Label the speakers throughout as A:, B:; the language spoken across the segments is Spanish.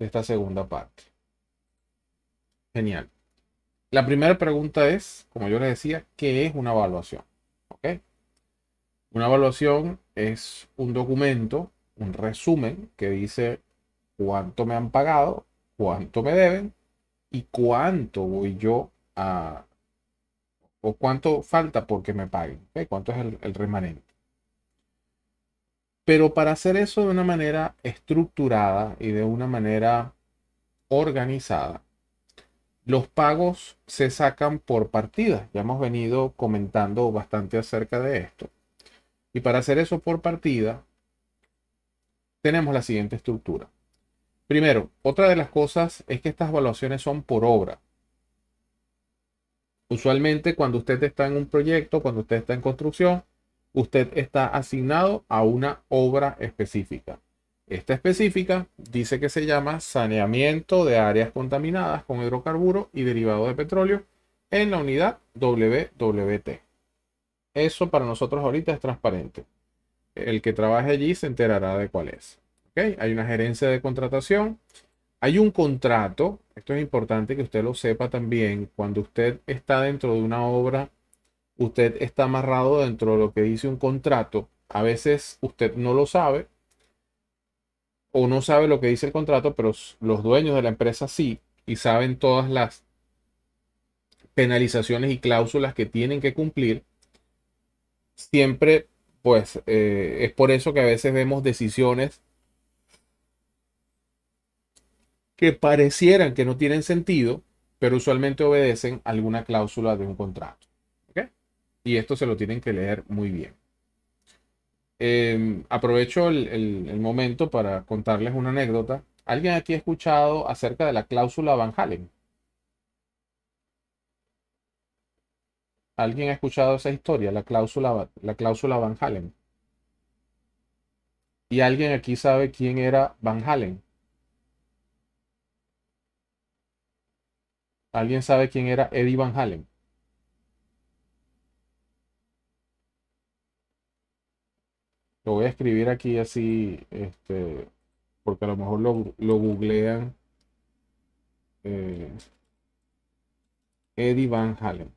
A: de esta segunda parte. Genial. La primera pregunta es, como yo les decía, ¿qué es una evaluación? Una evaluación es un documento, un resumen que dice cuánto me han pagado, cuánto me deben y cuánto voy yo a... o cuánto falta porque me paguen. ¿Cuánto es el remanente? Pero para hacer eso de una manera estructurada y de una manera organizada, los pagos se sacan por partida. Ya hemos venido comentando bastante acerca de esto. Y para hacer eso por partida, tenemos la siguiente estructura. Primero, otra de las cosas es que estas evaluaciones son por obra. Usualmente cuando usted está en un proyecto, cuando usted está en construcción, usted está asignado a una obra específica. Esta específica dice que se llama saneamiento de áreas contaminadas con hidrocarburos y derivados de petróleo en la unidad WWT. Eso para nosotros ahorita es transparente. El que trabaje allí se enterará de cuál es. Hay una gerencia de contratación. Hay un contrato. Esto es importante que usted lo sepa también. Cuando usted está dentro de una obra usted está amarrado dentro de lo que dice un contrato. A veces usted no lo sabe o no sabe lo que dice el contrato, pero los dueños de la empresa sí y saben todas las penalizaciones y cláusulas que tienen que cumplir. Siempre, pues, eh, es por eso que a veces vemos decisiones que parecieran que no tienen sentido, pero usualmente obedecen alguna cláusula de un contrato y esto se lo tienen que leer muy bien. Em, aprovecho el, momento para contarles una anécdota. ¿Alguien aquí ha escuchado acerca de la cláusula Van Halen? ¿Alguien ha escuchado esa historia, la cláusula, la cláusula Van Halen? ¿Y alguien aquí sabe quién era Van Halen? ¿Alguien sabe quién era Eddie Van Halen? Lo voy a escribir aquí así, este, porque a lo mejor lo, googlean. Eh, Eddie Van Halen.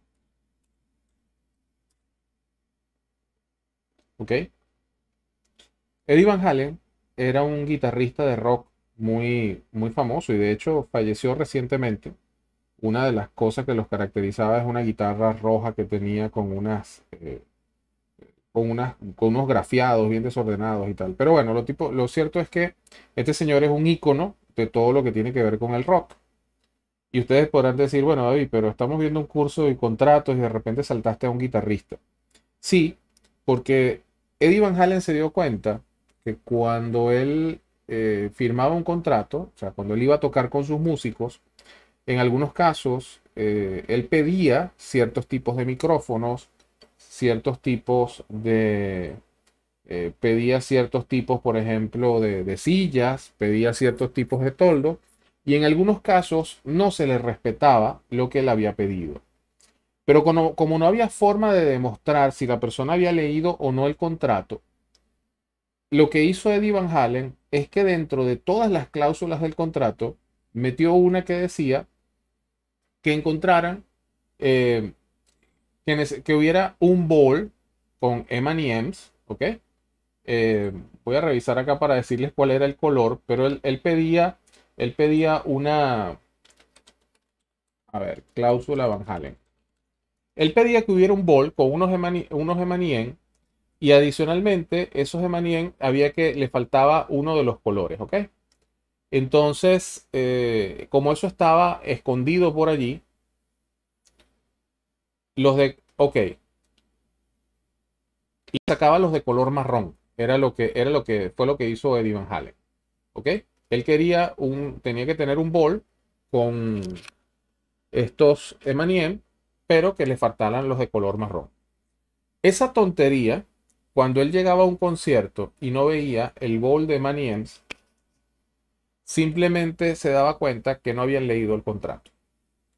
A: ¿Ok? Eddie Van Halen era un guitarrista de rock muy, muy famoso y de hecho falleció recientemente. Una de las cosas que los caracterizaba es una guitarra roja que tenía con unas eh, con, con unos grafiados bien desordenados y tal. Pero bueno, lo, tipo, lo cierto es que este señor es un ícono de todo lo que tiene que ver con el rock. Y ustedes podrán decir, bueno, David, pero estamos viendo un curso de contratos y de repente saltaste a un guitarrista. Sí, porque Eddie Van Halen se dio cuenta que cuando él eh, firmaba un contrato, o sea, cuando él iba a tocar con sus músicos, en algunos casos eh, él pedía ciertos tipos de micrófonos, ciertos tipos de... Eh, pedía ciertos tipos, por ejemplo, de, sillas, pedía ciertos tipos de toldo y en algunos casos no se le respetaba lo que él había pedido. Pero como, no había forma de demostrar si la persona había leído o no el contrato, lo que hizo Eddie Van Halen es que dentro de todas las cláusulas del contrato metió una que decía que encontraran eh, que, hubiera un bowl con M&M's, ¿ok? Eh, voy a revisar acá para decirles cuál era el color, pero él, pedía, él pedía una, a ver, cláusula Van Halen. Él pedía que hubiera un bol con unos, M&M's y adicionalmente esos M&M's había que le faltaba uno de los colores, ¿ok? Entonces, eh, como eso estaba escondido por allí, los de, ok. Y sacaba los de color marrón. Era lo que, era lo que, fue lo que hizo Eddie Van Halen. ¿Ok? Él quería un, tenía que tener un bol con estos M&M, pero que le faltaran los de color marrón. Esa tontería, cuando él llegaba a un concierto y no veía el bowl de Maniems, simplemente se daba cuenta que no habían leído el contrato.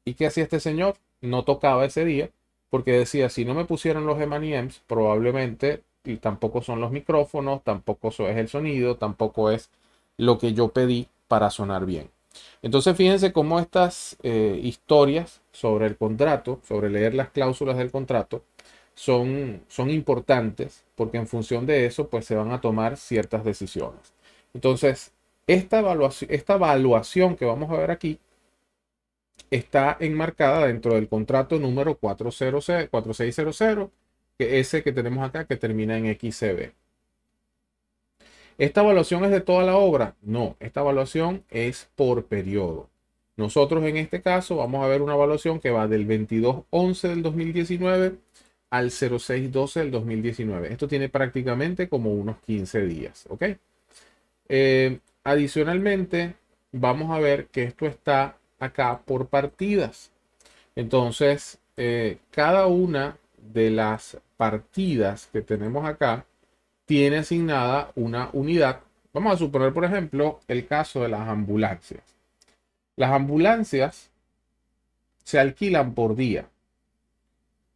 A: ¿Y qué hacía este señor? No tocaba ese día porque decía, si no me pusieron los M&M's, probablemente y tampoco son los micrófonos, tampoco es el sonido, tampoco es lo que yo pedí para sonar bien. Entonces fíjense cómo estas eh, historias sobre el contrato, sobre leer las cláusulas del contrato, son, son importantes porque en función de eso pues se van a tomar ciertas decisiones. Entonces, esta esta evaluación que vamos a ver aquí está enmarcada dentro del contrato número 4600, que ese que tenemos acá que termina en XCB. ¿Esta evaluación es de toda la obra? No, esta evaluación es por periodo. Nosotros en este caso vamos a ver una evaluación que va del 2211 del 2019 al 0612 del 2019. Esto tiene prácticamente como unos 15 días, ¿ok? Eh, adicionalmente, vamos a ver que esto está acá por partidas. Entonces, eh, cada una de las partidas que tenemos acá tiene asignada una unidad. Vamos a suponer, por ejemplo, el caso de las ambulancias. Las ambulancias se alquilan por día.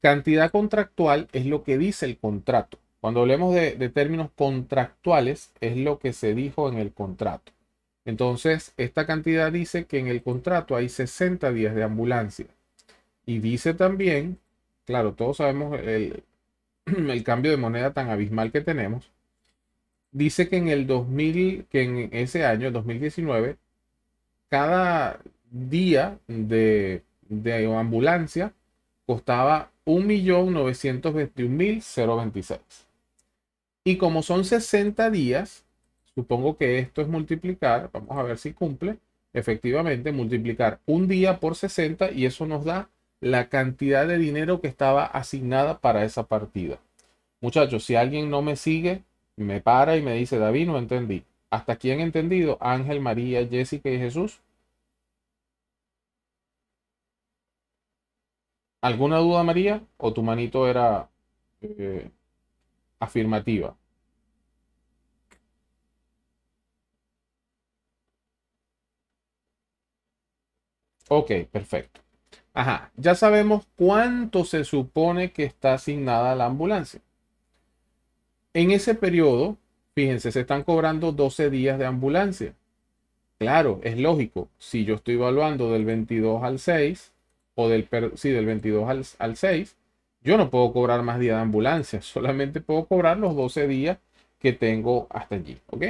A: Cantidad contractual es lo que dice el contrato. Cuando hablemos de términos contractuales, es lo que se dijo en el contrato. Entonces, esta cantidad dice que en el contrato hay 60 días de ambulancia. Y dice también, claro, todos sabemos el, cambio de moneda tan abismal que tenemos. Dice que en el 2000, que en ese año, 2019, cada día de, de ambulancia costaba 1.921.026. Y como son 60 días, Supongo que esto es multiplicar, vamos a ver si cumple, efectivamente, multiplicar un día por 60 y eso nos da la cantidad de dinero que estaba asignada para esa partida. Muchachos, si alguien no me sigue, me para y me dice, David, no entendí. ¿Hasta aquí han entendido? Ángel, María, Jessica y Jesús. ¿Alguna duda, María? ¿O tu manito era eh, afirmativa? Ok, perfecto. Ajá, ya sabemos cuánto se supone que está asignada la ambulancia. En ese periodo, fíjense, se están cobrando 12 días de ambulancia. Claro, es lógico. Si yo estoy evaluando del 22 al 6, o del, sí, del 22 al, al 6, yo no puedo cobrar más días de ambulancia. Solamente puedo cobrar los 12 días que tengo hasta allí. ¿Ok?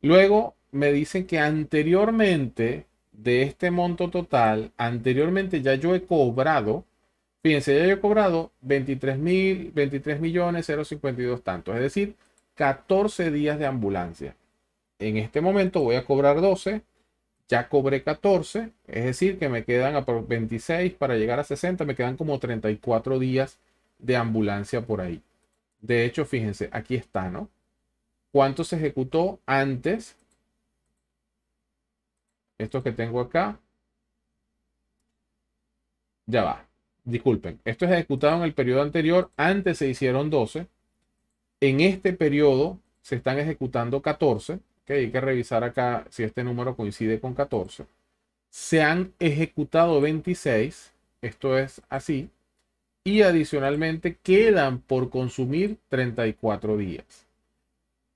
A: Luego me dicen que anteriormente de este monto total, anteriormente ya yo he cobrado, fíjense, ya yo he cobrado 23 mil, 23 millones 052 tantos, es decir, 14 días de ambulancia. En este momento voy a cobrar 12, ya cobré 14, es decir, que me quedan a 26 para llegar a 60, me quedan como 34 días de ambulancia por ahí. De hecho, fíjense, aquí está, ¿no? ¿Cuánto se ejecutó antes esto que tengo acá. Ya va. Disculpen. Esto es ejecutado en el periodo anterior. Antes se hicieron 12. En este periodo se están ejecutando 14. Que hay que revisar acá si este número coincide con 14. Se han ejecutado 26. Esto es así. Y adicionalmente quedan por consumir 34 días.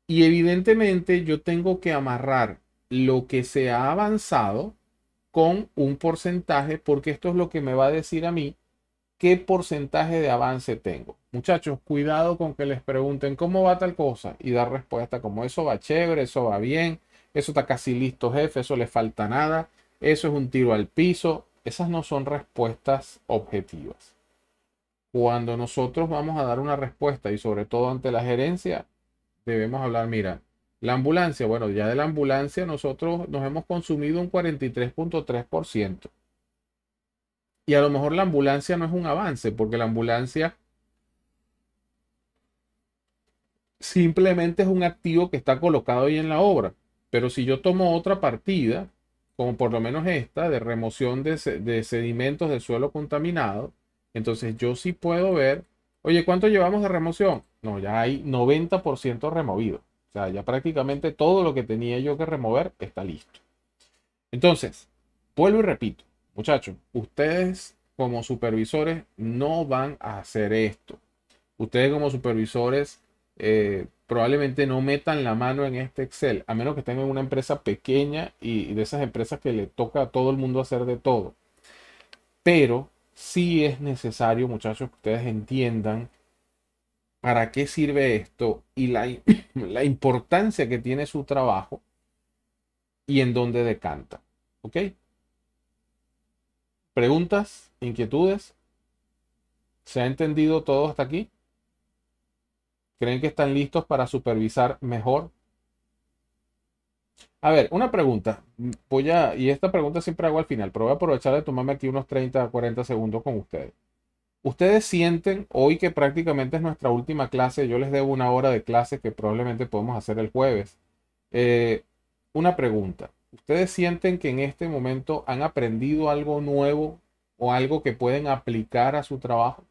A: Y evidentemente yo tengo que amarrar lo que se ha avanzado con un porcentaje, porque esto es lo que me va a decir a mí qué porcentaje de avance tengo. Muchachos, cuidado con que les pregunten cómo va tal cosa y dar respuesta como eso va chévere, eso va bien, eso está casi listo jefe, eso le falta nada, eso es un tiro al piso. Esas no son respuestas objetivas. Cuando nosotros vamos a dar una respuesta y sobre todo ante la gerencia, debemos hablar, mira, la ambulancia, bueno, ya de la ambulancia nosotros nos hemos consumido un 43.3%. Y a lo mejor la ambulancia no es un avance, porque la ambulancia simplemente es un activo que está colocado ahí en la obra. Pero si yo tomo otra partida, como por lo menos esta, de remoción de, sedimentos del suelo contaminado, entonces yo sí puedo ver, oye, ¿cuánto llevamos de remoción? No, ya hay 90% removido ya prácticamente todo lo que tenía yo que remover está listo. Entonces, vuelvo y repito, muchachos, ustedes como supervisores no van a hacer esto. Ustedes como supervisores eh, probablemente no metan la mano en este Excel, a menos que tengan una empresa pequeña y, de esas empresas que le toca a todo el mundo hacer de todo. Pero sí es necesario, muchachos, que ustedes entiendan para qué sirve esto y la, la importancia que tiene su trabajo y en dónde decanta. ¿Ok? ¿Preguntas? ¿Inquietudes? ¿Se ha entendido todo hasta aquí? ¿Creen que están listos para supervisar mejor? A ver, una pregunta. Voy a, y esta pregunta siempre hago al final, pero voy a aprovechar de tomarme aquí unos 30 o 40 segundos con ustedes ustedes sienten hoy que prácticamente es nuestra última clase, yo les debo una hora de clase que probablemente podemos hacer el jueves. Eh, una pregunta, ¿ustedes sienten que en este momento han aprendido algo nuevo o algo que pueden aplicar a su trabajo?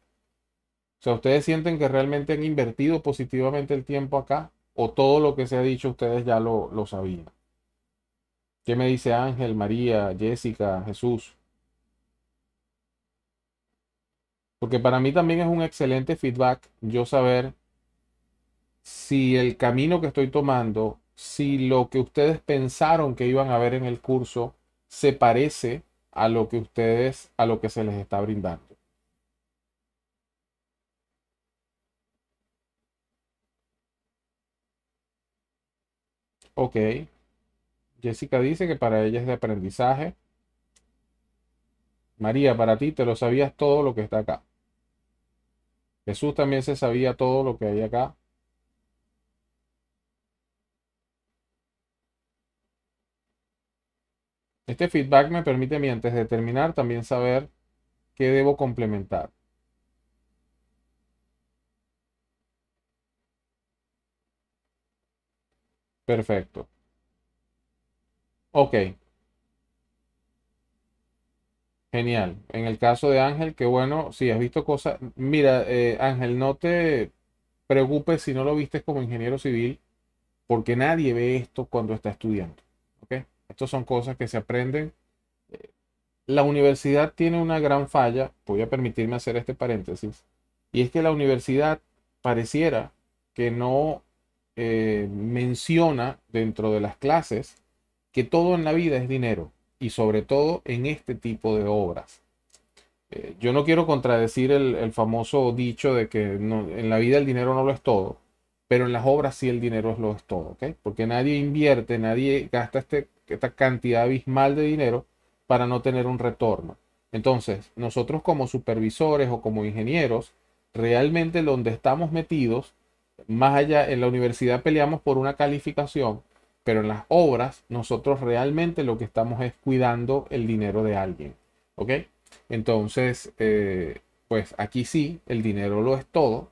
A: O sea, ¿ustedes sienten que realmente han invertido positivamente el tiempo acá? ¿O todo lo que se ha dicho ustedes ya lo, lo sabían? ¿Qué me dice Ángel, María, Jessica, Jesús? Porque para mí también es un excelente feedback yo saber si el camino que estoy tomando, si lo que ustedes pensaron que iban a ver en el curso se parece a lo que ustedes, a lo que se les está brindando. Ok. Jessica dice que para ella es de aprendizaje. María, para ti te lo sabías todo lo que está acá. Jesús también se sabía todo lo que hay acá. Este feedback me permite, antes de terminar, también saber qué debo complementar. Perfecto. Ok. Genial. En el caso de Ángel, que bueno, si has visto cosas, mira, eh, Ángel, no te preocupes si no lo vistes como ingeniero civil, porque nadie ve esto cuando está estudiando. ¿okay? Estas son cosas que se aprenden. La universidad tiene una gran falla, voy a permitirme hacer este paréntesis, y es que la universidad pareciera que no eh, menciona dentro de las clases que todo en la vida es dinero y sobre todo en este tipo de obras. Eh, yo no quiero contradecir el, famoso dicho de que en la vida el dinero no lo es todo, pero en las obras sí el dinero es lo es todo, ¿ok? Porque nadie invierte, nadie gasta este, esta cantidad abismal de dinero para no tener un retorno. Entonces, nosotros como supervisores o como ingenieros, realmente donde estamos metidos, más allá en la universidad peleamos por una calificación, pero en las obras nosotros realmente lo que estamos es cuidando el dinero de alguien. ¿Ok? Entonces, eh, pues aquí sí, el dinero lo es todo.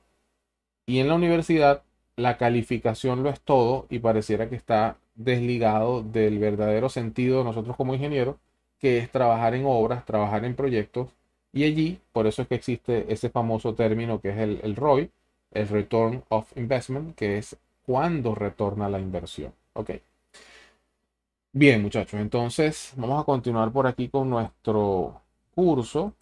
A: Y en la universidad, la calificación lo es todo y pareciera que está desligado del verdadero sentido de nosotros como ingenieros, que es trabajar en obras, trabajar en proyectos. Y allí, por eso es que existe ese famoso término que es el, ROI, el Return of Investment, que es cuando retorna la inversión. Ok. Bien, muchachos, entonces vamos a continuar por aquí con nuestro curso.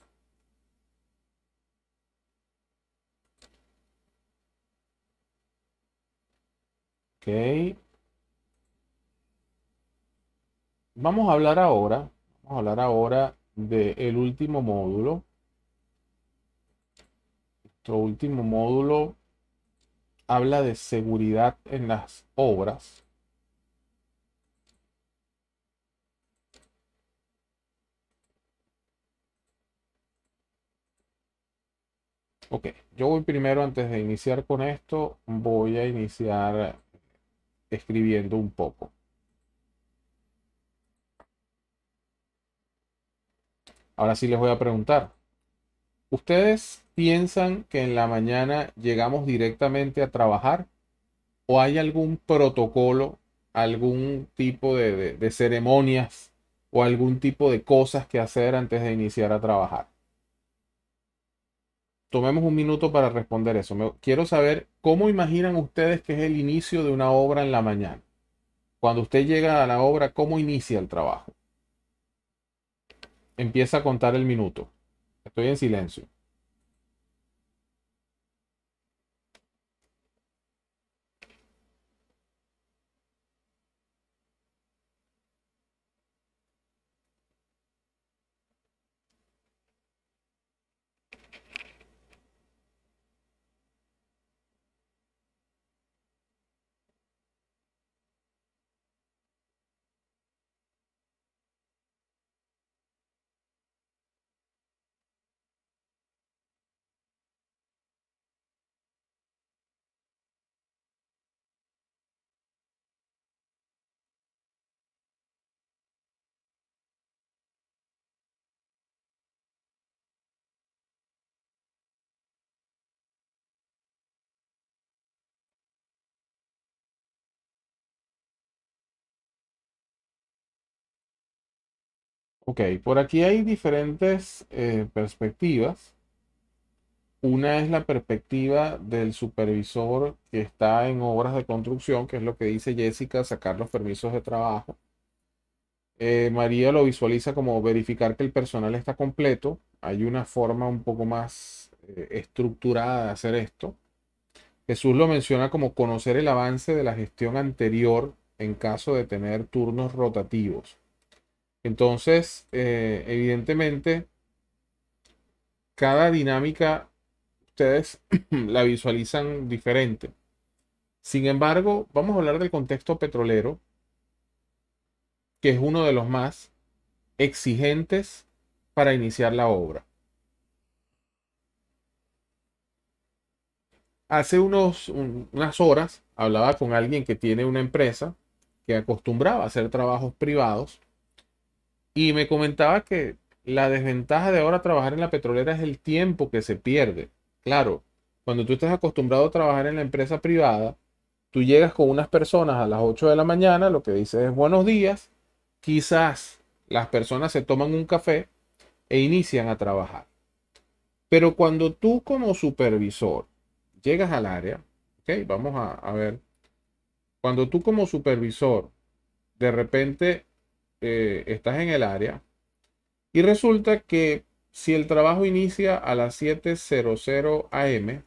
A: Ok. Vamos a hablar ahora, vamos a hablar ahora del último módulo. Nuestro último módulo habla de seguridad en las obras. Ok, yo voy primero, antes de iniciar con esto, voy a iniciar escribiendo un poco. Ahora sí les voy a preguntar. ¿Ustedes piensan que en la mañana llegamos directamente a trabajar? ¿O hay algún protocolo, algún tipo de, de ceremonias o algún tipo de cosas que hacer antes de iniciar a trabajar? tomemos un minuto para responder eso. quiero saber cómo imaginan ustedes que es el inicio de una obra en la mañana. Cuando usted llega a la obra, ¿cómo inicia el trabajo? Empieza a contar el minuto. Estoy en silencio. Ok, por aquí hay diferentes eh, perspectivas. Una es la perspectiva del supervisor que está en obras de construcción, que es lo que dice Jessica, sacar los permisos de trabajo. Eh, María lo visualiza como verificar que el personal está completo. Hay una forma un poco más eh, estructurada de hacer esto. Jesús lo menciona como conocer el avance de la gestión anterior en caso de tener turnos rotativos. Entonces, eh, evidentemente, cada dinámica ustedes la visualizan diferente. Sin embargo, vamos a hablar del contexto petrolero, que es uno de los más exigentes para iniciar la obra. Hace unas horas hablaba con alguien que tiene una empresa que acostumbraba a hacer trabajos privados y me comentaba que la desventaja de ahora trabajar en la petrolera es el tiempo que se pierde. Claro, cuando tú estás acostumbrado a trabajar en la empresa privada, tú llegas con unas personas a las 8 de la mañana, lo que dices es buenos días, quizás las personas se toman un café e inician a trabajar. Pero cuando tú como supervisor llegas al área, ok, vamos a, a ver, cuando tú como supervisor de repente eh, estás en el área. Y resulta que si el trabajo inicia a las 7.00 am,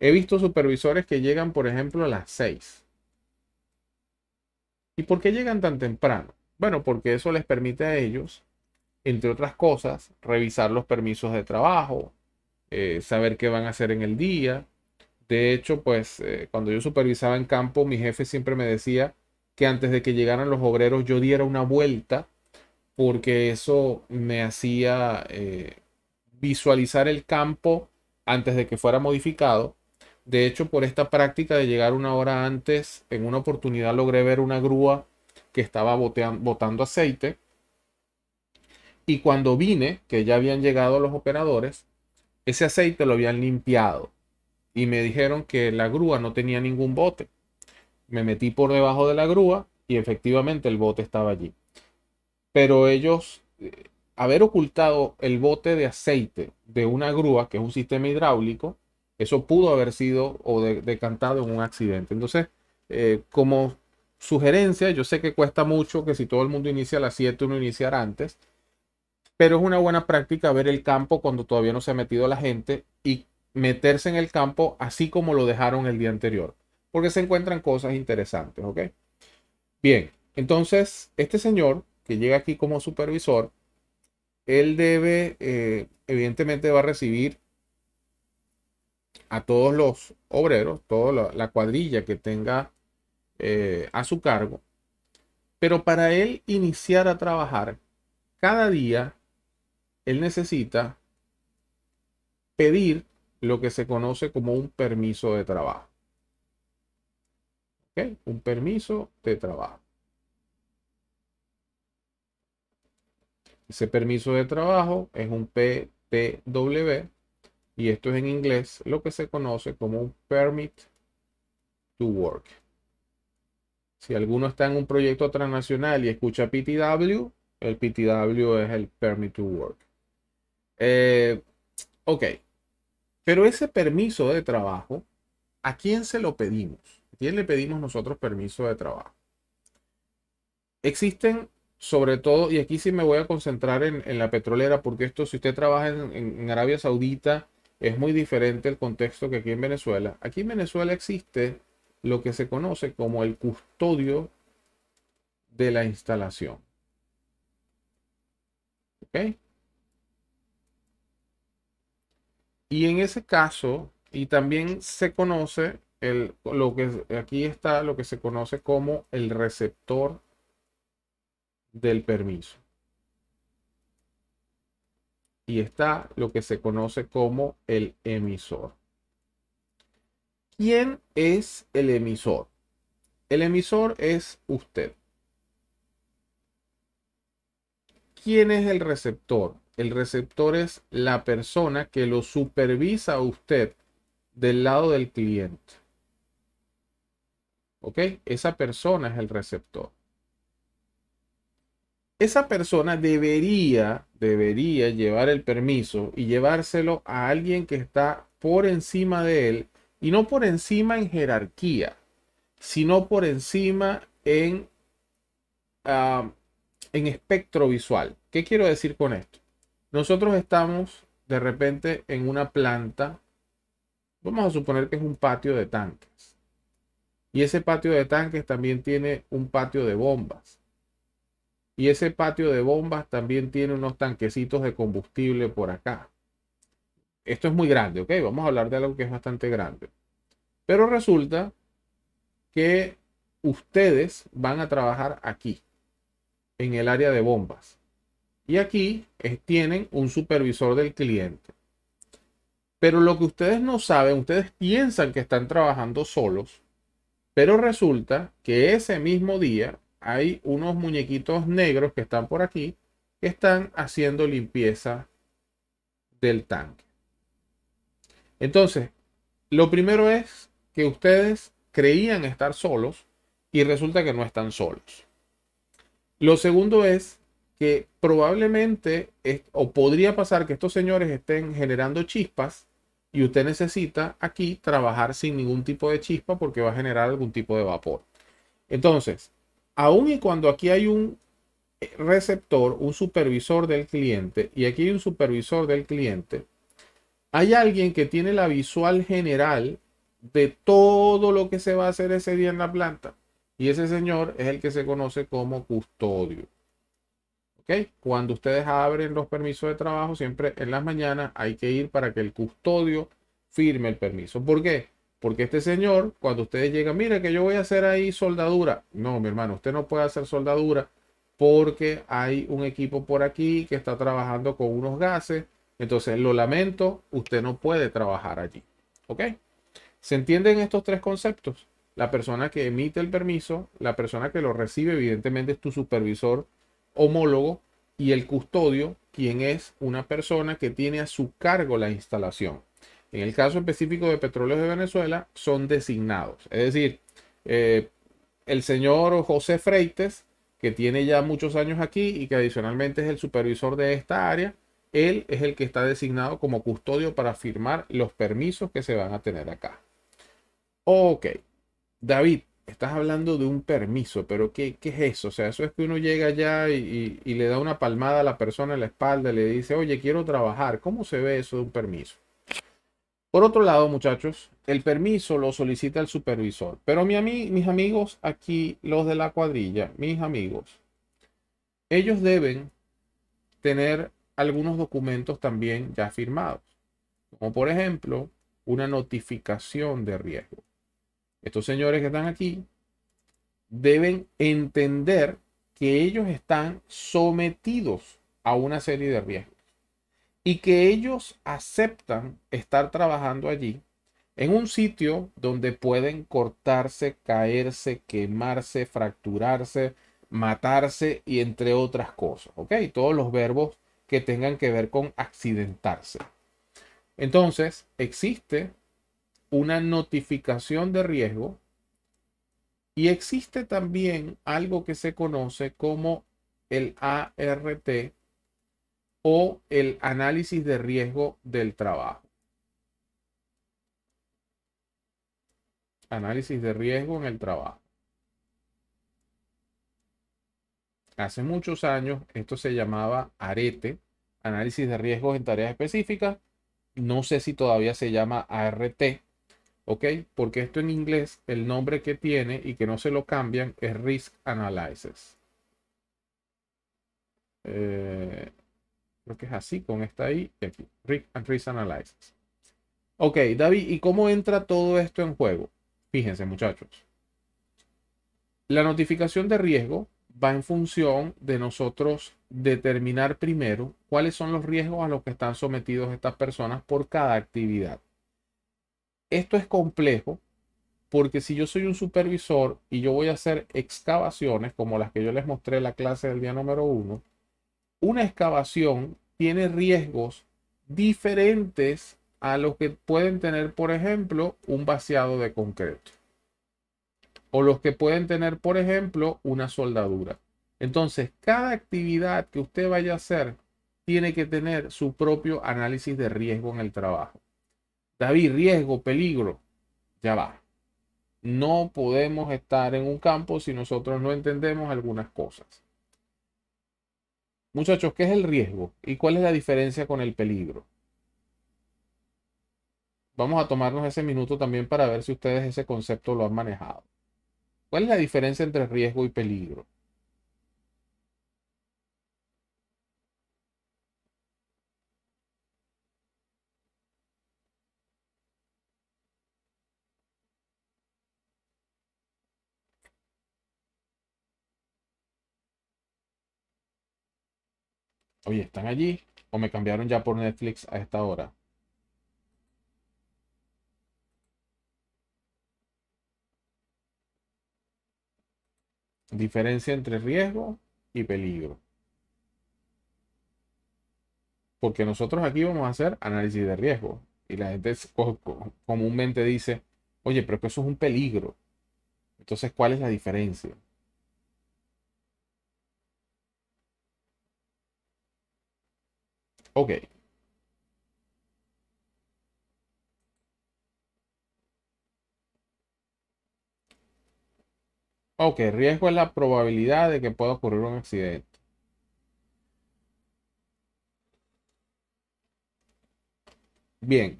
A: he visto supervisores que llegan, por ejemplo, a las 6. ¿Y por qué llegan tan temprano? Bueno, porque eso les permite a ellos, entre otras cosas, revisar los permisos de trabajo, eh, saber qué van a hacer en el día. De hecho, pues eh, cuando yo supervisaba en campo, mi jefe siempre me decía, que antes de que llegaran los obreros yo diera una vuelta, porque eso me hacía eh, visualizar el campo antes de que fuera modificado. De hecho, por esta práctica de llegar una hora antes, en una oportunidad logré ver una grúa que estaba botando aceite. Y cuando vine, que ya habían llegado los operadores, ese aceite lo habían limpiado. Y me dijeron que la grúa no tenía ningún bote me metí por debajo de la grúa y efectivamente el bote estaba allí. Pero ellos, eh, haber ocultado el bote de aceite de una grúa, que es un sistema hidráulico, eso pudo haber sido o decantado en un accidente. Entonces, eh, como sugerencia, yo sé que cuesta mucho que si todo el mundo inicia a las 7, uno iniciar antes, pero es una buena práctica ver el campo cuando todavía no se ha metido la gente y meterse en el campo así como lo dejaron el día anterior porque se encuentran cosas interesantes, ¿ok? Bien, entonces este señor que llega aquí como supervisor, él debe, eh, evidentemente va a recibir a todos los obreros, toda la, cuadrilla que tenga eh, a su cargo, pero para él iniciar a trabajar, cada día él necesita pedir lo que se conoce como un permiso de trabajo. Un permiso de trabajo. Ese permiso de trabajo es un PTW y esto es en inglés lo que se conoce como un Permit to Work. Si alguno está en un proyecto transnacional y escucha PTW, el PTW es el Permit to Work. Eh, ok, pero ese permiso de trabajo, ¿a quién se lo pedimos? quién le pedimos nosotros permiso de trabajo? Existen, sobre todo, y aquí sí me voy a concentrar en, la petrolera, porque esto, si usted trabaja en, en Arabia Saudita, es muy diferente el contexto que aquí en Venezuela. Aquí en Venezuela existe lo que se conoce como el custodio de la instalación. ¿Ok? Y en ese caso, y también se conoce lo que, aquí está lo que se conoce como el receptor del permiso. Y está lo que se conoce como el emisor. ¿Quién es el emisor? El emisor es usted. ¿Quién es el receptor? El receptor es la persona que lo supervisa a usted del lado del cliente. ¿Ok? Esa persona es el receptor. Esa persona debería, debería llevar el permiso y llevárselo a alguien que está por encima de él y no por encima en jerarquía, sino por encima en, ah, en espectro visual. ¿Qué quiero decir con esto? Nosotros estamos de repente en una planta, vamos a suponer que es un patio de tanques y ese patio de tanques también tiene un patio de bombas. Y ese patio de bombas también tiene unos tanquecitos de combustible por acá. Esto es muy grande, ¿ok? Vamos a hablar de algo que es bastante grande. Pero resulta que ustedes van a trabajar aquí, en el área de bombas. Y aquí eh, tienen un supervisor del cliente. Pero lo que ustedes no saben, ustedes piensan que están trabajando solos, pero resulta que ese mismo día hay unos muñequitos negros que están por aquí que están haciendo limpieza del tanque. Entonces, lo primero es que ustedes creían estar solos y resulta que no están solos. Lo segundo es que probablemente o podría pasar que estos señores estén generando chispas y usted necesita aquí trabajar sin ningún tipo de chispa porque va a generar algún tipo de vapor. Entonces, aun y cuando aquí hay un receptor, un supervisor del cliente, y aquí hay un supervisor del cliente, hay alguien que tiene la visual general de todo lo que se va a hacer ese día en la planta. Y ese señor es el que se conoce como custodio. Cuando ustedes abren los permisos de trabajo, siempre en las mañanas hay que ir para que el custodio firme el permiso. ¿Por qué? Porque este señor, cuando ustedes llegan, mire que yo voy a hacer ahí soldadura. No, mi hermano, usted no puede hacer soldadura porque hay un equipo por aquí que está trabajando con unos gases. Entonces, lo lamento, usted no puede trabajar allí. ¿Ok? ¿Se entienden estos tres conceptos? La persona que emite el permiso, la persona que lo recibe, evidentemente es tu supervisor homólogo y el custodio, quien es una persona que tiene a su cargo la instalación. En el caso específico de Petróleos de Venezuela, son designados. Es decir, eh, el señor José Freites, que tiene ya muchos años aquí y que adicionalmente es el supervisor de esta área, él es el que está designado como custodio para firmar los permisos que se van a tener acá. Ok, David, estás hablando de un permiso, pero ¿qué, es eso? O sea, eso es que uno llega allá y, y, le da una palmada a la persona en la espalda y le dice, oye, quiero trabajar. ¿Cómo se ve eso de un permiso? Por otro lado, muchachos, el permiso lo solicita el supervisor. Pero mi mis amigos aquí, los de la cuadrilla, mis amigos, ellos deben tener algunos documentos también ya firmados. Como por ejemplo, una notificación de riesgo estos señores que están aquí deben entender que ellos están sometidos a una serie de riesgos y que ellos aceptan estar trabajando allí en un sitio donde pueden cortarse, caerse, quemarse, fracturarse, matarse y entre otras cosas, ¿ok? Todos los verbos que tengan que ver con accidentarse. Entonces, existe una notificación de riesgo y existe también algo que se conoce como el ART o el análisis de riesgo del trabajo. Análisis de riesgo en el trabajo. Hace muchos años esto se llamaba ARETE, análisis de riesgos en tareas específicas. No sé si todavía se llama ART, ¿ok? Porque esto en inglés, el nombre que tiene y que no se lo cambian es Risk Analysis. Eh, creo que es así, con esta ahí y Risk, and risk Analysis. Ok, David, ¿y cómo entra todo esto en juego? Fíjense, muchachos. La notificación de riesgo va en función de nosotros determinar primero cuáles son los riesgos a los que están sometidos estas personas por cada actividad. Esto es complejo porque si yo soy un supervisor y yo voy a hacer excavaciones como las que yo les mostré en la clase del día número uno, una excavación tiene riesgos diferentes a los que pueden tener, por ejemplo, un vaciado de concreto. O los que pueden tener, por ejemplo, una soldadura. Entonces, cada actividad que usted vaya a hacer tiene que tener su propio análisis de riesgo en el trabajo. David, riesgo, peligro. Ya va. No podemos estar en un campo si nosotros no entendemos algunas cosas. Muchachos, ¿qué es el riesgo? ¿Y cuál es la diferencia con el peligro? Vamos a tomarnos ese minuto también para ver si ustedes ese concepto lo han manejado. ¿Cuál es la diferencia entre riesgo y peligro? Oye, ¿están allí? ¿O me cambiaron ya por Netflix a esta hora? Diferencia entre riesgo y peligro. Porque nosotros aquí vamos a hacer análisis de riesgo. Y la gente comúnmente dice, oye, pero eso es un peligro. Entonces, ¿cuál es la diferencia? Ok. Ok, riesgo es la probabilidad de que pueda ocurrir un accidente. Bien.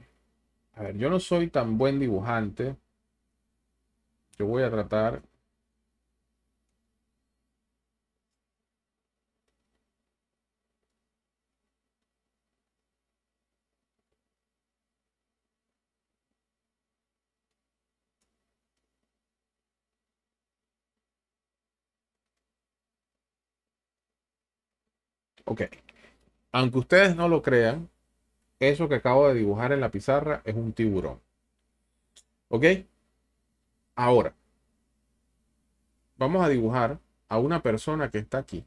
A: A ver, yo no soy tan buen dibujante. Yo voy a tratar Ok. Aunque ustedes no lo crean, eso que acabo de dibujar en la pizarra es un tiburón. ¿Ok? Ahora, vamos a dibujar a una persona que está aquí.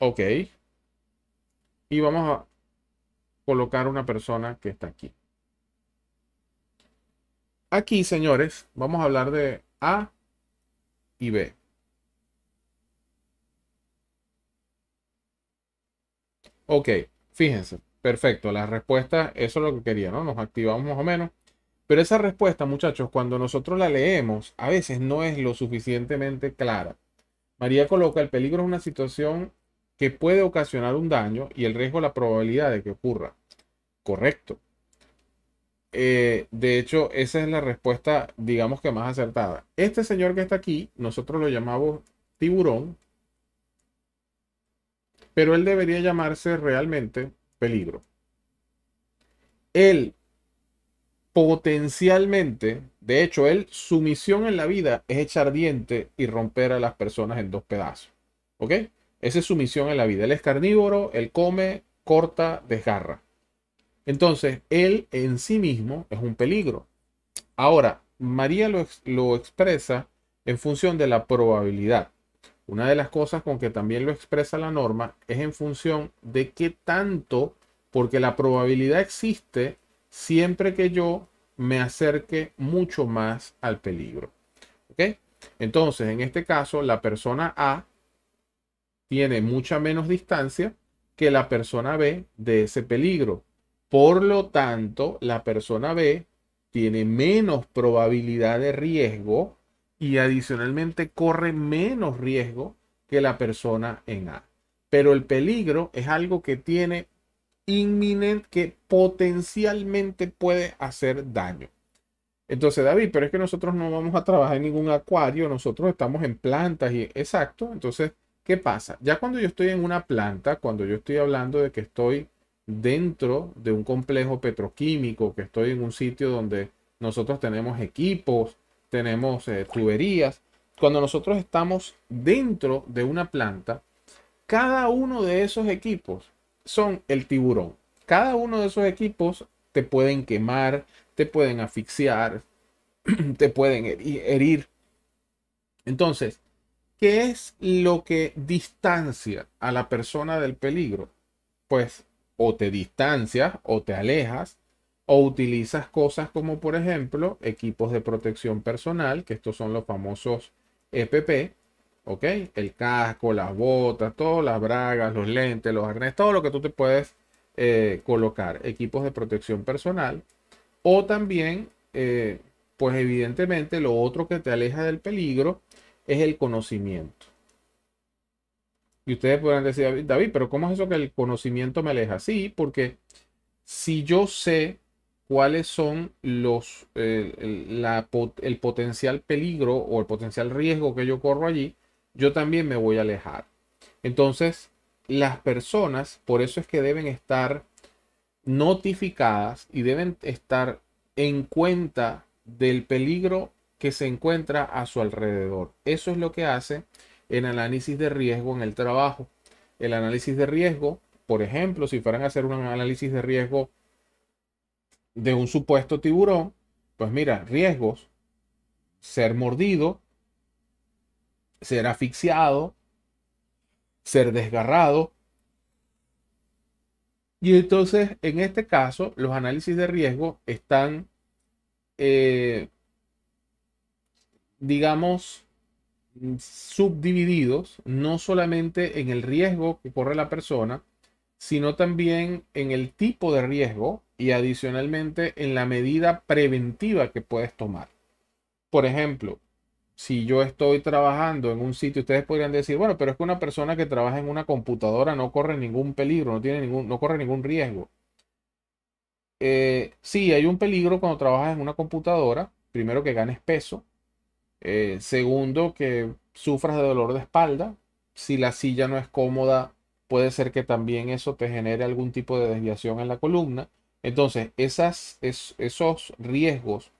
A: Ok. Y vamos a colocar una persona que está aquí. Aquí, señores, vamos a hablar de A y B. Ok, fíjense, perfecto, la respuesta, eso es lo que quería, ¿no? Nos activamos más o menos. Pero esa respuesta, muchachos, cuando nosotros la leemos, a veces no es lo suficientemente clara. María coloca el peligro es una situación que puede ocasionar un daño y el riesgo la probabilidad de que ocurra. Correcto. Eh, de hecho, esa es la respuesta, digamos que más acertada. Este señor que está aquí, nosotros lo llamamos tiburón, pero él debería llamarse realmente peligro. Él potencialmente, de hecho, él, su misión en la vida es echar diente y romper a las personas en dos pedazos. ¿Ok? Esa es su misión en la vida. Él es carnívoro, él come, corta, desgarra. Entonces, él en sí mismo es un peligro. Ahora, María lo, expresa en función de la probabilidad. Una de las cosas con que también lo expresa la norma es en función de qué tanto, porque la probabilidad existe siempre que yo me acerque mucho más al peligro. Entonces, en este caso, la persona A tiene mucha menos distancia que la persona B de ese peligro. Por lo tanto, la persona B tiene menos probabilidad de riesgo y adicionalmente corre menos riesgo que la persona en A. Pero el peligro es algo que tiene inminente, que potencialmente puede hacer daño. Entonces, David, pero es que nosotros no vamos a trabajar en ningún acuario, nosotros estamos en plantas y exacto. Entonces, ¿qué pasa? Ya cuando yo estoy en una planta, cuando yo estoy hablando de que estoy dentro de un complejo petroquímico, que estoy en un sitio donde nosotros tenemos equipos, tenemos eh, tuberías. Cuando nosotros estamos dentro de una planta, cada uno de esos equipos son el tiburón. Cada uno de esos equipos te pueden quemar, te pueden asfixiar, te pueden herir. Entonces, ¿qué es lo que distancia a la persona del peligro? Pues o te distancias o te alejas o utilizas cosas como por ejemplo equipos de protección personal, que estos son los famosos EPP, ¿ok? El casco, las botas, todas las bragas, los lentes, los arnés, todo lo que tú te puedes eh, colocar, equipos de protección personal, o también, eh, pues evidentemente lo otro que te aleja del peligro es el conocimiento. Y ustedes podrán decir, David, pero ¿cómo es eso que el conocimiento me aleja? Sí, porque si yo sé cuáles son los, eh, el, el potencial peligro o el potencial riesgo que yo corro allí, yo también me voy a alejar. Entonces, las personas, por eso es que deben estar notificadas y deben estar en cuenta del peligro que se encuentra a su alrededor. Eso es lo que hace en análisis de riesgo en el trabajo. El análisis de riesgo, por ejemplo, si fueran a hacer un análisis de riesgo de un supuesto tiburón, pues mira, riesgos, ser mordido, ser asfixiado, ser desgarrado. Y entonces, en este caso, los análisis de riesgo están, eh, digamos, subdivididos no solamente en el riesgo que corre la persona, sino también en el tipo de riesgo y adicionalmente en la medida preventiva que puedes tomar. Por ejemplo, si yo estoy trabajando en un sitio, ustedes podrían decir, bueno, pero es que una persona que trabaja en una computadora no corre ningún peligro, no, tiene ningún, no corre ningún riesgo. si eh, sí, hay un peligro cuando trabajas en una computadora, primero que ganes peso, eh, segundo, que sufras de dolor de espalda. Si la silla no es cómoda, puede ser que también eso te genere algún tipo de desviación en la columna. Entonces, esas, esos riesgos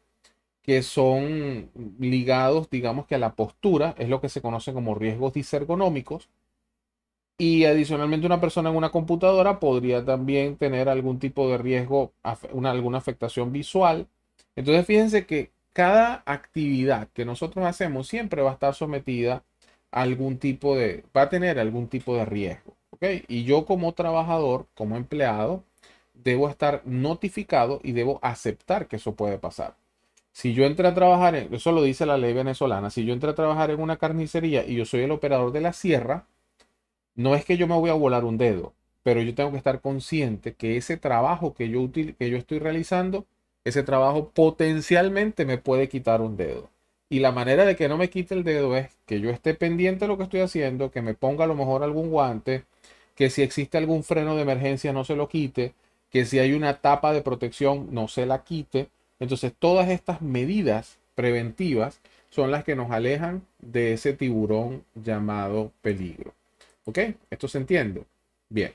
A: que son ligados, digamos que a la postura, es lo que se conoce como riesgos disergonómicos. Y adicionalmente una persona en una computadora podría también tener algún tipo de riesgo, alguna afectación visual. Entonces fíjense que cada actividad que nosotros hacemos siempre va a estar sometida a algún tipo de, va a tener algún tipo de riesgo. Y yo como trabajador, como empleado, debo estar notificado y debo aceptar que eso puede pasar. Si yo entré a trabajar, en, eso lo dice la ley venezolana, si yo entré a trabajar en una carnicería y yo soy el operador de la sierra, no es que yo me voy a volar un dedo, pero yo tengo que estar consciente que ese trabajo que yo, que yo estoy realizando ese trabajo potencialmente me puede quitar un dedo. Y la manera de que no me quite el dedo es que yo esté pendiente de lo que estoy haciendo, que me ponga a lo mejor algún guante, que si existe algún freno de emergencia no se lo quite, que si hay una tapa de protección no se la quite. Entonces todas estas medidas preventivas son las que nos alejan de ese tiburón llamado peligro. ¿Ok? Esto se entiende. Bien.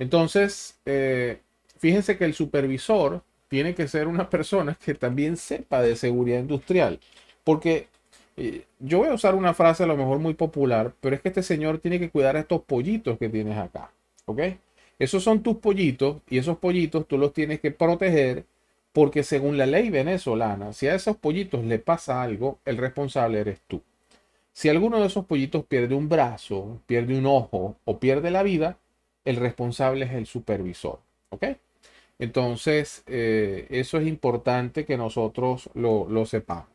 A: Entonces, eh, fíjense que el supervisor tiene que ser una persona que también sepa de seguridad industrial. Porque eh, yo voy a usar una frase a lo mejor muy popular, pero es que este señor tiene que cuidar a estos pollitos que tienes acá. ¿Ok? Esos son tus pollitos y esos pollitos tú los tienes que proteger porque según la ley venezolana, si a esos pollitos le pasa algo, el responsable eres tú. Si alguno de esos pollitos pierde un brazo, pierde un ojo o pierde la vida, el responsable es el supervisor. ¿Ok? Entonces, eh, eso es importante que nosotros lo, sepamos.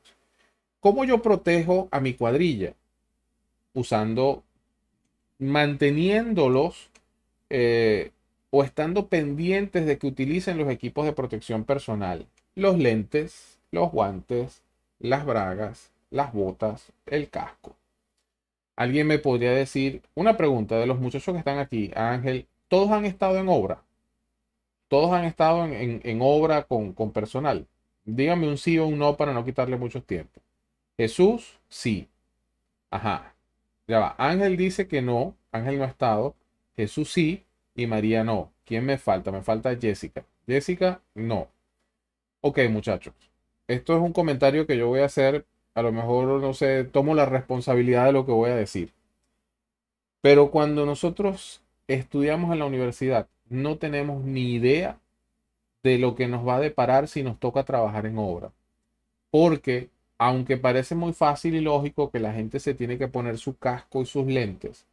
A: ¿Cómo yo protejo a mi cuadrilla? Usando, manteniéndolos eh, o estando pendientes de que utilicen los equipos de protección personal. Los lentes, los guantes, las bragas, las botas, el casco. Alguien me podría decir, una pregunta de los muchachos que están aquí, Ángel, ¿todos han estado en obra? todos han estado en, obra con, con, personal. Dígame un sí o un no para no quitarle mucho tiempo. Jesús, sí. Ajá. Ya va. Ángel dice que no. Ángel no ha estado. Jesús sí y María no. ¿Quién me falta? Me falta Jessica. Jessica, no. Ok, muchachos. Esto es un comentario que yo voy a hacer. A lo mejor, no sé, tomo la responsabilidad de lo que voy a decir. Pero cuando nosotros estudiamos en la universidad, no tenemos ni idea de lo que nos va a deparar si nos toca trabajar en obra. Porque aunque parece muy fácil y lógico que la gente se tiene que poner su casco y sus lentes,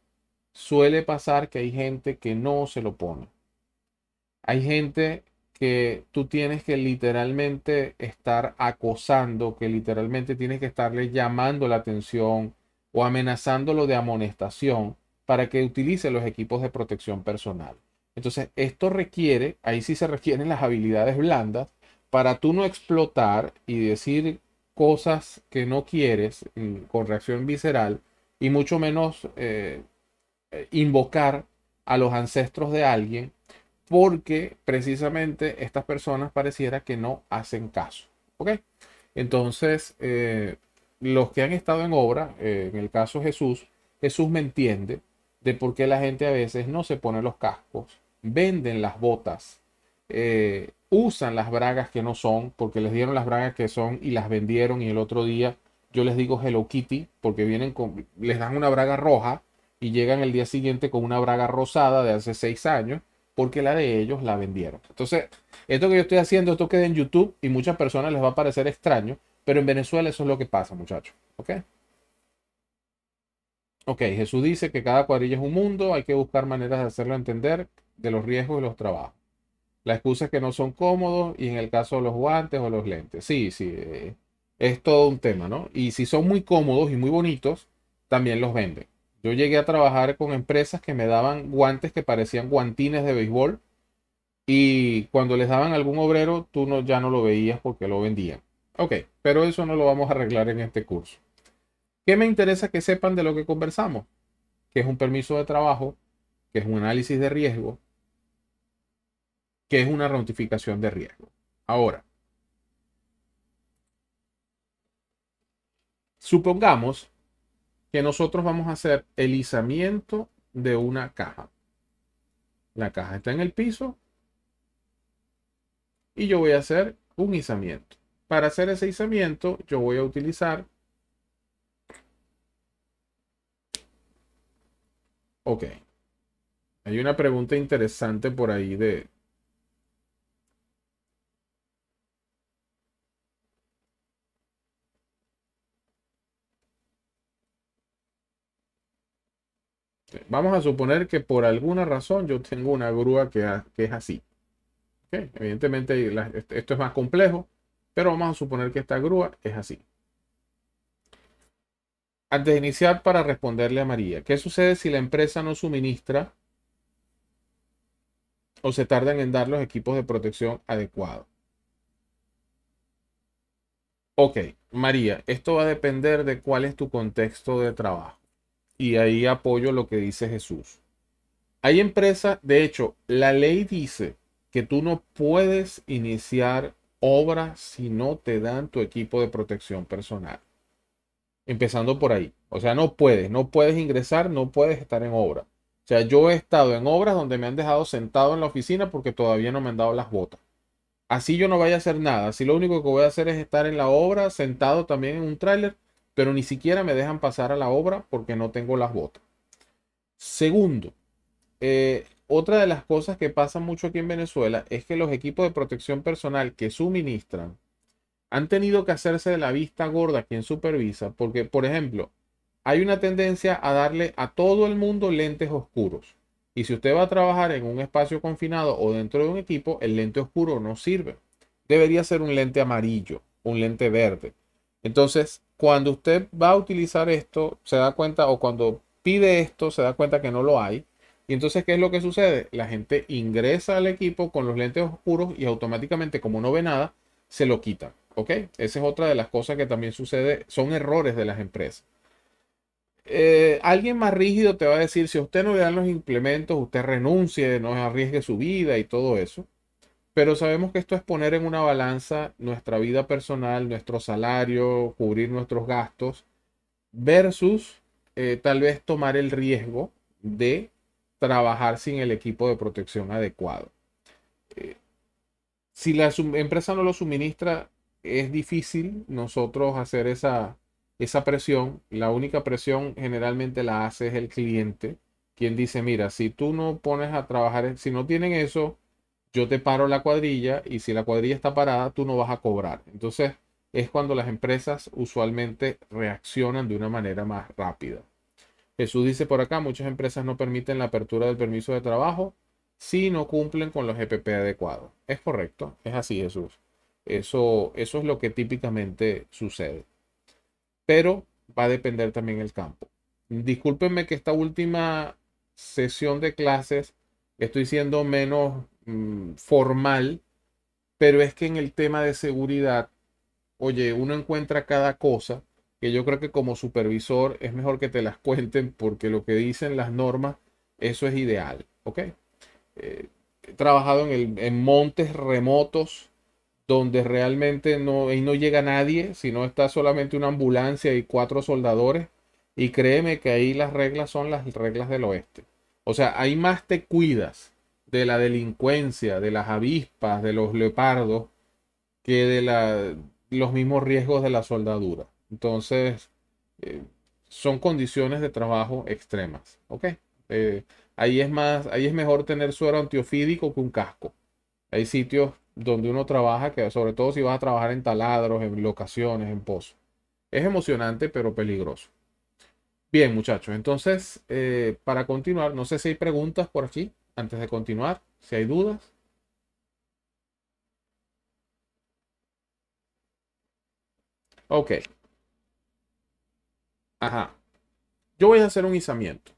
A: suele pasar que hay gente que no se lo pone. Hay gente que tú tienes que literalmente estar acosando, que literalmente tienes que estarle llamando la atención o amenazándolo de amonestación para que utilice los equipos de protección personal. Entonces, esto requiere, ahí sí se requieren las habilidades blandas para tú no explotar y decir cosas que no quieres mm, con reacción visceral y mucho menos eh, eh, invocar a los ancestros de alguien porque precisamente estas personas pareciera que no hacen caso. ¿Ok? Entonces, eh, los que han estado en obra, en el caso Jesús, Jesús me entiende de por qué la gente a veces no se pone los cascos venden las botas, eh, usan las bragas que no son, porque les dieron las bragas que son y las vendieron y el otro día yo les digo Hello Kitty, porque vienen con, les dan una braga roja y llegan el día siguiente con una braga rosada de hace seis años, porque la de ellos la vendieron. Entonces, esto que yo estoy haciendo, esto queda en YouTube y muchas personas les va a parecer extraño, pero en Venezuela eso es lo que pasa, muchachos. ¿Ok? Ok, Jesús dice que cada cuadrilla es un mundo, hay que buscar maneras de hacerlo entender de los riesgos de los trabajos. La excusa es que no son cómodos y en el caso de los guantes o los lentes. Sí, sí, eh, es todo un tema, ¿no? Y si son muy cómodos y muy bonitos, también los venden. Yo llegué a trabajar con empresas que me daban guantes que parecían guantines de béisbol y cuando les daban a algún obrero, tú no, ya no lo veías porque lo vendían. Ok, pero eso no lo vamos a arreglar en este curso. ¿Qué me interesa que sepan de lo que conversamos? Que es un permiso de trabajo, que es un análisis de riesgo, que es una notificación de riesgo. Ahora, supongamos que nosotros vamos a hacer el izamiento de una caja. La caja está en el piso y yo voy a hacer un izamiento. Para hacer ese izamiento yo voy a utilizar Ok. Hay una pregunta interesante por ahí de... Vamos a suponer que por alguna razón yo tengo una grúa que, es así. Evidentemente esto es más complejo, pero vamos a suponer que esta grúa es así. Antes de iniciar, para responderle a María, ¿qué sucede si la empresa no suministra o se tardan en dar los equipos de protección adecuados. Ok, María, esto va a depender de cuál es tu contexto de trabajo. Y ahí apoyo lo que dice Jesús. Hay empresas, de hecho, la ley dice que tú no puedes iniciar obra si no te dan tu equipo de protección personal. Empezando por ahí. O sea, no puedes, no puedes ingresar, no puedes estar en obra. O sea, yo he estado en obras donde me han dejado sentado en la oficina porque todavía no me han dado las botas. Así yo no vaya a hacer nada. Así lo único que voy a hacer es estar en la obra, sentado también en un tráiler, pero ni siquiera me dejan pasar a la obra porque no tengo las botas. Segundo, eh, otra de las cosas que pasa mucho aquí en Venezuela es que los equipos de protección personal que suministran han tenido que hacerse de la vista gorda quien supervisa, porque, por ejemplo, hay una tendencia a darle a todo el mundo lentes oscuros. Y si usted va a trabajar en un espacio confinado o dentro de un equipo, el lente oscuro no sirve. Debería ser un lente amarillo, un lente verde. Entonces, cuando usted va a utilizar esto, se da cuenta, o cuando pide esto, se da cuenta que no lo hay. Y entonces, ¿qué es lo que sucede? La gente ingresa al equipo con los lentes oscuros y automáticamente, como no ve nada, se lo quita ¿Ok? Esa es otra de las cosas que también sucede, son errores de las empresas. Eh, alguien más rígido te va a decir, si usted no le dan los implementos, usted renuncie, no arriesgue su vida y todo eso. Pero sabemos que esto es poner en una balanza nuestra vida personal, nuestro salario, cubrir nuestros gastos, versus eh, tal vez tomar el riesgo de trabajar sin el equipo de protección adecuado. Eh, si la empresa no lo suministra, es difícil nosotros hacer esa, esa presión, la única presión generalmente la hace es el cliente, quien dice, mira, si tú no pones a trabajar, si no tienen eso, yo te paro la cuadrilla y si la cuadrilla está parada, tú no vas a cobrar. Entonces es cuando las empresas usualmente reaccionan de una manera más rápida. Jesús dice por acá, muchas empresas no permiten la apertura del permiso de trabajo si no cumplen con los EPP adecuados. Es correcto, es así Jesús. Eso, eso es lo que típicamente sucede pero va a depender también el campo. Discúlpenme que esta última sesión de clases estoy siendo menos mm, formal, pero es que en el tema de seguridad, oye, uno encuentra cada cosa que yo creo que como supervisor es mejor que te las cuenten porque lo que dicen las normas, eso es ideal, ¿ok? Eh, he trabajado en, el, en montes remotos donde realmente no, no llega nadie, sino está solamente una ambulancia y cuatro soldadores. Y créeme que ahí las reglas son las reglas del oeste. O sea, ahí más te cuidas de la delincuencia, de las avispas, de los leopardos, que de los mismos riesgos de la soldadura. Entonces, eh, son condiciones de trabajo extremas. ¿Ok? Eh, ahí es más, ahí es mejor tener suero antiofídico que un casco. Hay sitios donde uno trabaja, que sobre todo si vas a trabajar en taladros, en locaciones, en pozos. Es emocionante, pero peligroso. Bien, muchachos, entonces, eh, para continuar, no sé si hay preguntas por aquí, antes de continuar, si hay dudas. Ok. Ajá. Yo voy a hacer un izamiento.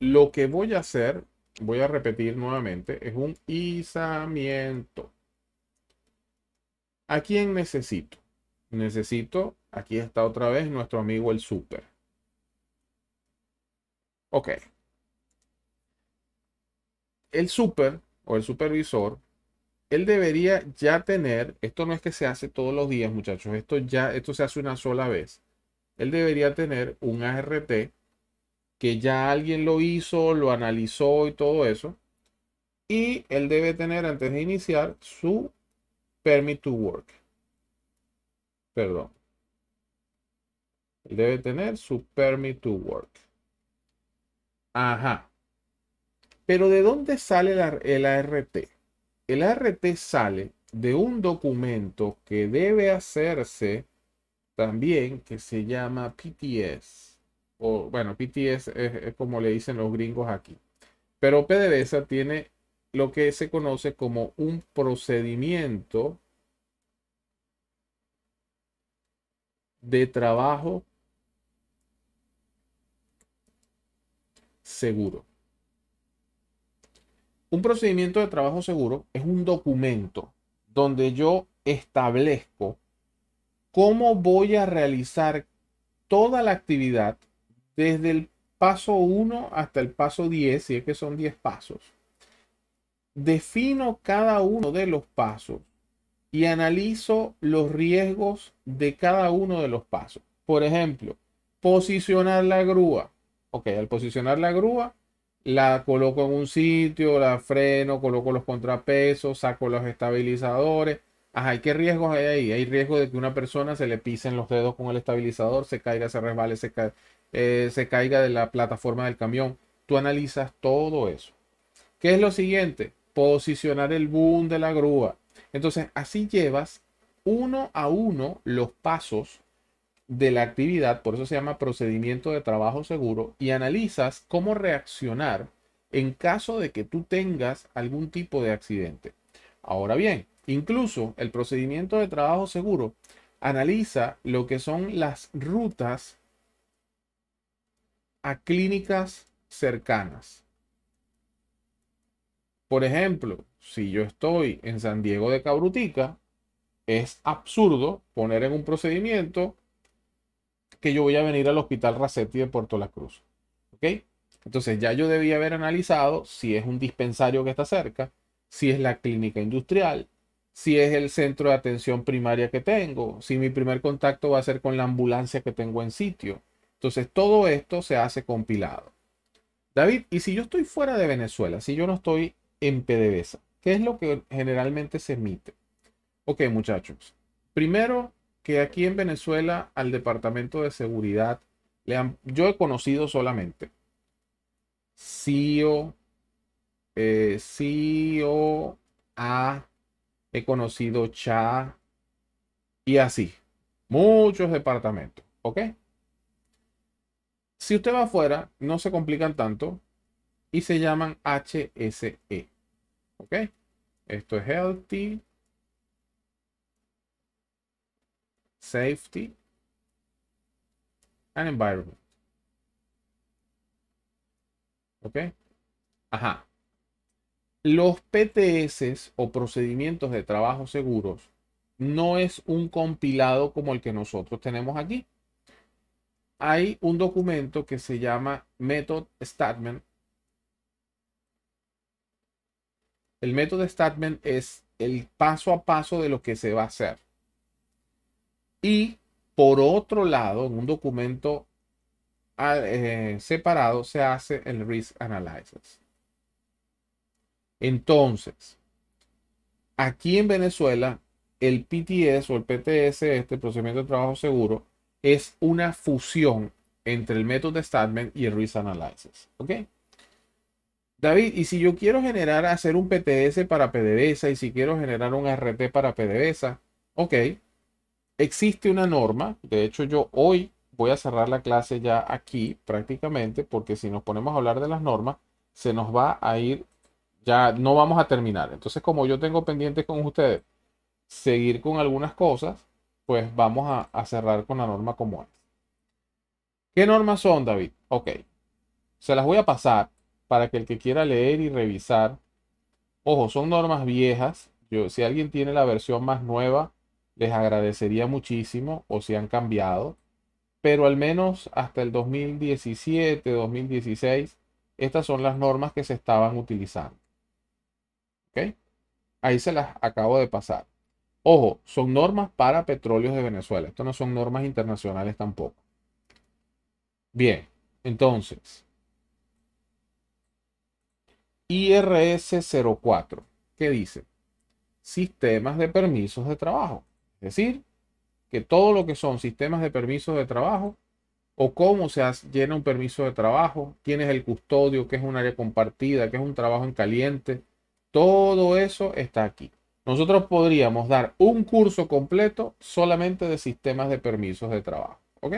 A: Lo que voy a hacer voy a repetir nuevamente, es un izamiento. ¿A quién necesito? Necesito, aquí está otra vez nuestro amigo el super. Ok. El super o el supervisor, él debería ya tener, esto no es que se hace todos los días, muchachos, esto ya, esto se hace una sola vez. Él debería tener un ART que ya alguien lo hizo, lo analizó y todo eso. Y él debe tener antes de iniciar su permit to work. Perdón. Él debe tener su permit to work. Ajá. Pero ¿de dónde sale el ART? El ART sale de un documento que debe hacerse también que se llama PTS o bueno, PTS es, como le dicen los gringos aquí. Pero PDVSA tiene lo que se conoce como un procedimiento de trabajo seguro. Un procedimiento de trabajo seguro es un documento donde yo establezco cómo voy a realizar toda la actividad desde el paso 1 hasta el paso 10, si es que son 10 pasos, defino cada uno de los pasos y analizo los riesgos de cada uno de los pasos. Por ejemplo, posicionar la grúa. Ok, al posicionar la grúa, la coloco en un sitio, la freno, coloco los contrapesos, saco los estabilizadores. Ajá, qué riesgos hay ahí? Hay riesgo de que una persona se le pisen los dedos con el estabilizador, se caiga, se resbale, se, cae. Eh, se caiga de la plataforma del camión. Tú analizas todo eso. ¿Qué es lo siguiente? Posicionar el boom de la grúa. Entonces, así llevas uno a uno los pasos de la actividad, por eso se llama procedimiento de trabajo seguro, y analizas cómo reaccionar en caso de que tú tengas algún tipo de accidente. Ahora bien, incluso el procedimiento de trabajo seguro analiza lo que son las rutas a clínicas cercanas. Por ejemplo, si yo estoy en San Diego de Cabrutica, es absurdo poner en un procedimiento que yo voy a venir al Hospital Racetti de Puerto La Cruz. ¿Ok? Entonces ya yo debía haber analizado si es un dispensario que está cerca, si es la clínica industrial, si es el centro de atención primaria que tengo, si mi primer contacto va a ser con la ambulancia que tengo en sitio, entonces, todo esto se hace compilado. David, ¿y si yo estoy fuera de Venezuela, si yo no estoy en PDVSA, qué es lo que generalmente se emite? Ok, muchachos. Primero, que aquí en Venezuela al Departamento de Seguridad le yo he conocido solamente CIO, e eh, CIO, e A, he conocido CHA y así, muchos departamentos, ¿ok? Si usted va afuera, no se complican tanto y se llaman HSE. ¿Ok? Esto es Healthy, Safety and Environment. ¿Ok? Ajá. Los PTS o procedimientos de trabajo seguros no es un compilado como el que nosotros tenemos aquí hay un documento que se llama Method Statement. El método Statement es el paso a paso de lo que se va a hacer. Y por otro lado, en un documento ah, eh, separado se hace el Risk Analysis. Entonces, aquí en Venezuela, el PTS o el PTS, este procedimiento de trabajo seguro, es una fusión entre el método de statement y el Risk Analysis. ¿Ok? David, y si yo quiero generar, hacer un PTS para PDVSA y si quiero generar un RT para PDVSA, ok, existe una norma, de hecho yo hoy voy a cerrar la clase ya aquí prácticamente, porque si nos ponemos a hablar de las normas, se nos va a ir, ya no vamos a terminar. Entonces, como yo tengo pendiente con ustedes, seguir con algunas cosas, pues vamos a, cerrar con la norma como es. ¿Qué normas son, David? Ok, se las voy a pasar para que el que quiera leer y revisar, ojo, son normas viejas. Yo, si alguien tiene la versión más nueva, les agradecería muchísimo o si han cambiado. Pero al menos hasta el 2017, 2016, estas son las normas que se estaban utilizando. ¿Ok? Ahí se las acabo de pasar. Ojo, son normas para petróleos de Venezuela. Esto no son normas internacionales tampoco. Bien, entonces. IRS 04, ¿Qué dice sistemas de permisos de trabajo. Es decir, que todo lo que son sistemas de permisos de trabajo o cómo se llena un permiso de trabajo, quién es el custodio, qué es un área compartida, qué es un trabajo en caliente, todo eso está aquí. Nosotros podríamos dar un curso completo solamente de sistemas de permisos de trabajo. ¿Ok?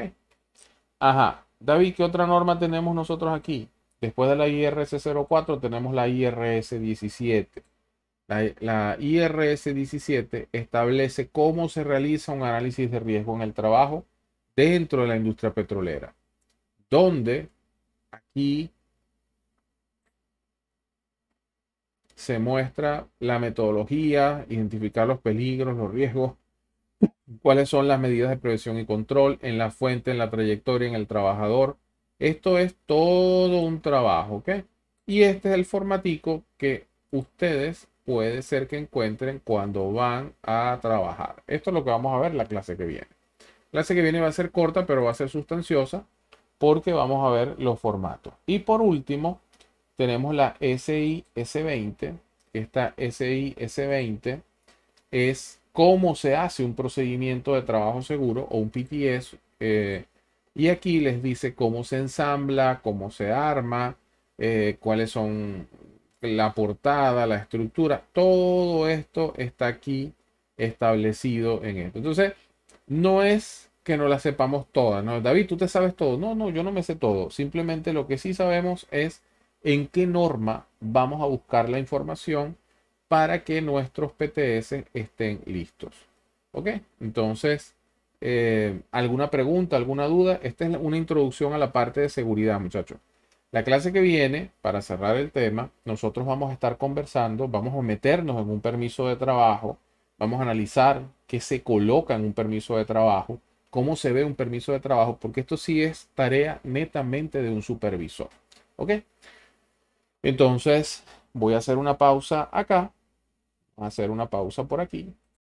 A: Ajá. David, ¿qué otra norma tenemos nosotros aquí? Después de la IRS 04 tenemos la IRS 17. La, la, IRS 17 establece cómo se realiza un análisis de riesgo en el trabajo dentro de la industria petrolera, donde aquí se muestra la metodología, identificar los peligros, los riesgos, cuáles son las medidas de prevención y control en la fuente, en la trayectoria, en el trabajador. Esto es todo un trabajo, ¿ok? Y este es el formatico que ustedes puede ser que encuentren cuando van a trabajar. Esto es lo que vamos a ver la clase que viene. La clase que viene va a ser corta, pero va a ser sustanciosa porque vamos a ver los formatos. Y por último, tenemos la SIS-20. Esta SIS-20 es cómo se hace un procedimiento de trabajo seguro o un PTS. Eh, y aquí les dice cómo se ensambla, cómo se arma, eh, cuáles son la portada, la estructura. Todo esto está aquí establecido en esto. Entonces, no es que no la sepamos todas. David, tú te sabes todo. No, no, yo no me sé todo. Simplemente lo que sí sabemos es en qué norma vamos a buscar la información para que nuestros PTS estén listos. ¿Ok? Entonces, eh, ¿alguna pregunta, alguna duda? Esta es una introducción a la parte de seguridad, muchachos. La clase que viene, para cerrar el tema, nosotros vamos a estar conversando, vamos a meternos en un permiso de trabajo, vamos a analizar qué se coloca en un permiso de trabajo, cómo se ve un permiso de trabajo, porque esto sí es tarea netamente de un supervisor. ¿Ok? Entonces voy a hacer una pausa acá, hacer una pausa por aquí